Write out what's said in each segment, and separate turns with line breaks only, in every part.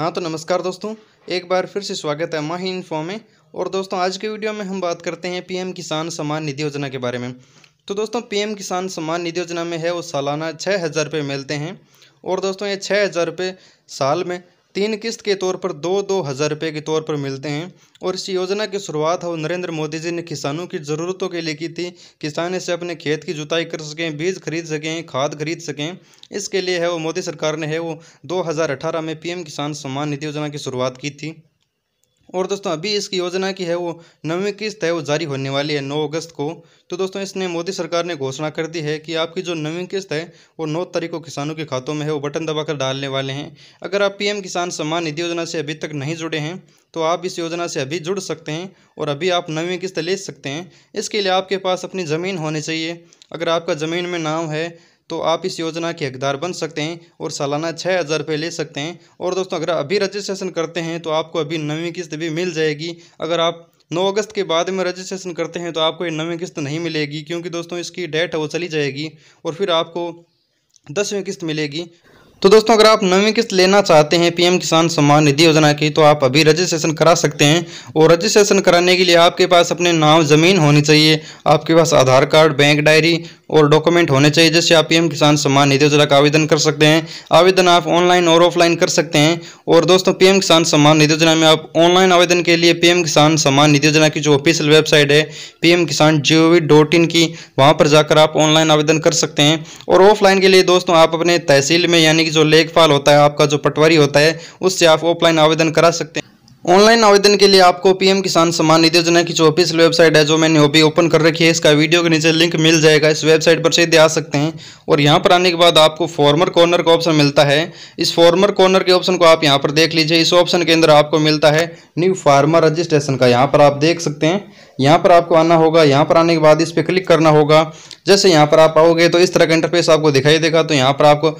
हाँ तो नमस्कार दोस्तों एक बार फिर से स्वागत है माही इन्फो में और दोस्तों आज के वीडियो में हम बात करते हैं पीएम किसान सम्मान निधि योजना के बारे में तो दोस्तों पीएम किसान सम्मान निधि योजना में है वो सालाना छः हज़ार रुपये मिलते हैं और दोस्तों ये छः हज़ार रुपये साल में तीन किस्त के तौर पर दो दो हज़ार रुपये के तौर पर मिलते हैं और इस योजना की शुरुआत है नरेंद्र मोदी जी ने किसानों की ज़रूरतों के लिए की थी किसान इसे अपने खेत की जुताई कर सकें बीज खरीद सकें खाद खरीद सकें इसके लिए है वो मोदी सरकार ने है वो 2018 में पीएम किसान सम्मान निधि योजना की शुरुआत की थी और दोस्तों अभी इसकी योजना की है वो नवी किस्त है वो जारी होने वाली है 9 अगस्त को तो दोस्तों इसने मोदी सरकार ने घोषणा कर दी है कि आपकी जो नवी किस्त है वो 9 तारीख को किसानों के खातों में है वो बटन दबाकर डालने वाले हैं अगर आप पीएम किसान सम्मान निधि योजना से अभी तक नहीं जुड़े हैं तो आप इस योजना से अभी जुड़ सकते हैं और अभी आप नवी किस्त ले सकते हैं इसके लिए आपके पास अपनी ज़मीन होनी चाहिए अगर आपका ज़मीन में नाम है तो आप इस योजना के हकदार बन सकते हैं और सालाना छः हज़ार रुपये ले सकते हैं और दोस्तों अगर अभी रजिस्ट्रेशन करते हैं तो आपको अभी नवी किस्त भी मिल जाएगी अगर आप नौ अगस्त के बाद में रजिस्ट्रेशन करते हैं तो आपको ये नवी किस्त नहीं मिलेगी क्योंकि दोस्तों इसकी डेट वो चली जाएगी और फिर आपको दसवीं किस्त मिलेगी तो दोस्तों अगर आप नवी किस्त लेना चाहते हैं पीएम किसान सम्मान निधि योजना की तो आप अभी रजिस्ट्रेशन करा सकते हैं और रजिस्ट्रेशन कराने के लिए आपके पास अपने नाम ज़मीन होनी चाहिए आपके पास आधार कार्ड बैंक डायरी और डॉक्यूमेंट होने चाहिए जैसे आप पीएम किसान सम्मान निधि योजना का आवेदन कर सकते हैं आवेदन आप ऑनलाइन और ऑफलाइन कर सकते हैं और दोस्तों पीएम किसान सम्मान निधि योजना में आप ऑनलाइन आवेदन के लिए पीएम किसान सम्मान निधि योजना की जो ऑफिशियल वेबसाइट है पीएम किसान जी की वहाँ पर जाकर आप ऑनलाइन आवेदन कर सकते हैं और ऑफलाइन के लिए दोस्तों आप अपने तहसील में यानी कि जो लेखपाल होता है आपका जो पटवारी होता है उससे आप ऑफलाइन आवेदन करा सकते हैं ऑनलाइन आवेदन के लिए आपको पीएम किसान सम्मान निधि योजना की जो ऑफिशियल वेबसाइट है जो मैंने अभी ओपन कर रखी है इसका वीडियो के नीचे लिंक मिल जाएगा इस वेबसाइट पर सीधे आ सकते हैं और यहाँ पर आने के बाद आपको फॉर्मर कॉर्नर का ऑप्शन मिलता है इस फॉर्मर कॉर्नर के ऑप्शन को आप यहाँ पर देख लीजिए इस ऑप्शन के अंदर आपको मिलता है न्यू फार्मर रजिस्ट्रेशन का यहाँ पर आप देख सकते हैं यहाँ पर आपको आना होगा यहाँ पर आने के बाद इस पर क्लिक करना होगा जैसे यहाँ पर आप आओगे तो इस तरह का इंटरफेस आपको दिखाई देगा तो यहाँ पर आपको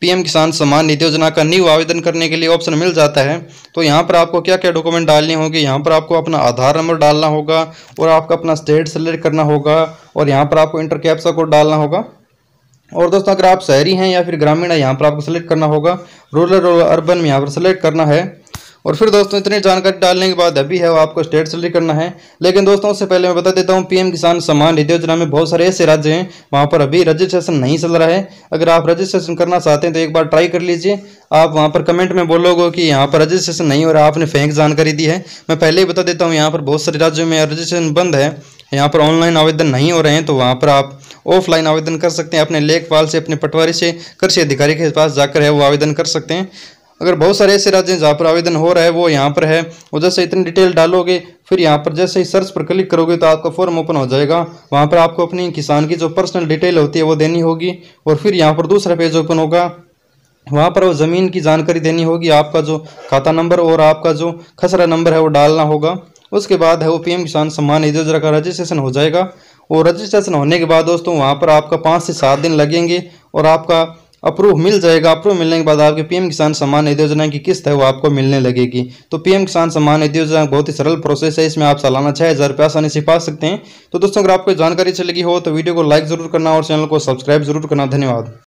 पीएम किसान सम्मान निधि योजना का न्यू आवेदन करने के लिए ऑप्शन मिल जाता है तो यहाँ पर आपको क्या क्या डॉक्यूमेंट डालने होंगे यहाँ पर आपको अपना आधार नंबर डालना होगा और आपका अपना स्टेट सेलेक्ट करना होगा और यहाँ पर आपको इंटर कैप्सा कोड डालना होगा और दोस्तों अगर आप शहरी हैं या फिर ग्रामीण है यहाँ पर आपको सेलेक्ट करना होगा रूरल और अर्बन में यहाँ पर सेलेक्ट करना है और फिर दोस्तों इतनी जानकारी डालने के बाद अभी है वो आपको स्टेट सैलरी करना है लेकिन दोस्तों उससे पहले मैं बता देता हूँ पीएम किसान सम्मान निधि योजना में बहुत सारे ऐसे राज्य हैं वहाँ पर अभी रजिस्ट्रेशन नहीं चल रहा है अगर आप रजिस्ट्रेशन करना चाहते हैं तो एक बार ट्राई कर लीजिए आप वहाँ पर कमेंट में बोलोगे कि यहाँ पर रजिस्ट्रेशन नहीं हो रहा आपने फेंक जानकारी दी है मैं पहले ही बता देता हूँ यहाँ पर बहुत सारे राज्यों में रजिस्ट्रेशन बंद है यहाँ पर ऑनलाइन आवेदन नहीं हो रहे हैं तो वहाँ पर आप ऑफलाइन आवेदन कर सकते हैं अपने लेखपाल से अपने पटवारी से कृषि अधिकारी के पास जाकर है वो आवेदन कर सकते हैं अगर बहुत सारे ऐसे राज्य हैं जहाँ पर आवेदन हो रहा है वो यहाँ पर है और जैसे इतनी डिटेल डालोगे फिर यहाँ पर जैसे ही सर्च पर क्लिक करोगे तो आपका फॉर्म ओपन हो जाएगा वहाँ पर आपको अपनी किसान की जो पर्सनल डिटेल होती है वो देनी होगी और फिर यहाँ पर दूसरा पेज ओपन होगा वहाँ पर वो ज़मीन की जानकारी देनी होगी आपका जो खाता नंबर और आपका जो खसरा नंबर है वो डालना होगा उसके बाद है वो पीएम किसान सम्मान निधि योजना का रजिस्ट्रेशन हो जाएगा और रजिस्ट्रेशन होने के बाद दोस्तों वहाँ पर आपका पाँच से सात दिन लगेंगे और आपका अप्रूव मिल जाएगा अप्रूव मिलने के बाद आपके पीएम किसान सम्मान निधि योजना की किस्त है वो आपको मिलने लगेगी तो पीएम किसान सम्मान निधि योजना बहुत ही सरल प्रोसेस है इसमें आप सालाना छः हज़ार रुपये आसानी से पा सकते हैं तो दोस्तों अगर आपको जानकारी अच्छी लगी हो तो वीडियो को लाइक जरूर करना और चैनल को सब्सक्राइब जरूर करना धन्यवाद